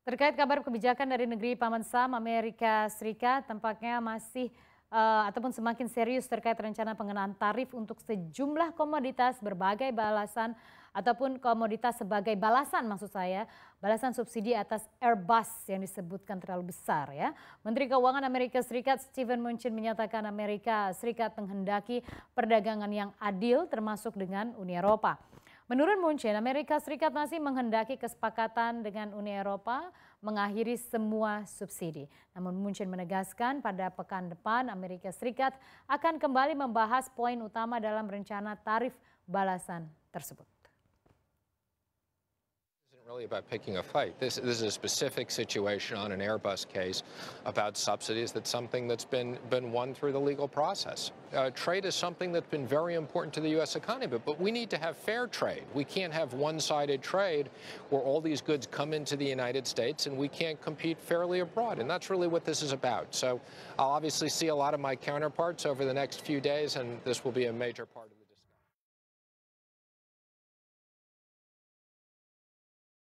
Terkait kabar kebijakan dari negeri Paman Sam, Amerika Serikat tampaknya masih uh, ataupun semakin serius terkait rencana pengenaan tarif untuk sejumlah komoditas berbagai balasan ataupun komoditas sebagai balasan maksud saya, balasan subsidi atas Airbus yang disebutkan terlalu besar ya. Menteri Keuangan Amerika Serikat Steven Mnuchin menyatakan Amerika Serikat menghendaki perdagangan yang adil termasuk dengan Uni Eropa. Menurut Munchen, Amerika Serikat masih menghendaki kesepakatan dengan Uni Eropa mengakhiri semua subsidi. Namun Munchen menegaskan pada pekan depan Amerika Serikat akan kembali membahas poin utama dalam rencana tarif balasan tersebut. really about picking a fight. This, this is a specific situation on an Airbus case about subsidies. That's something that's been been won through the legal process. Uh, trade is something that's been very important to the U.S. economy, but, but we need to have fair trade. We can't have one-sided trade where all these goods come into the United States and we can't compete fairly abroad. And that's really what this is about. So I'll obviously see a lot of my counterparts over the next few days, and this will be a major part of.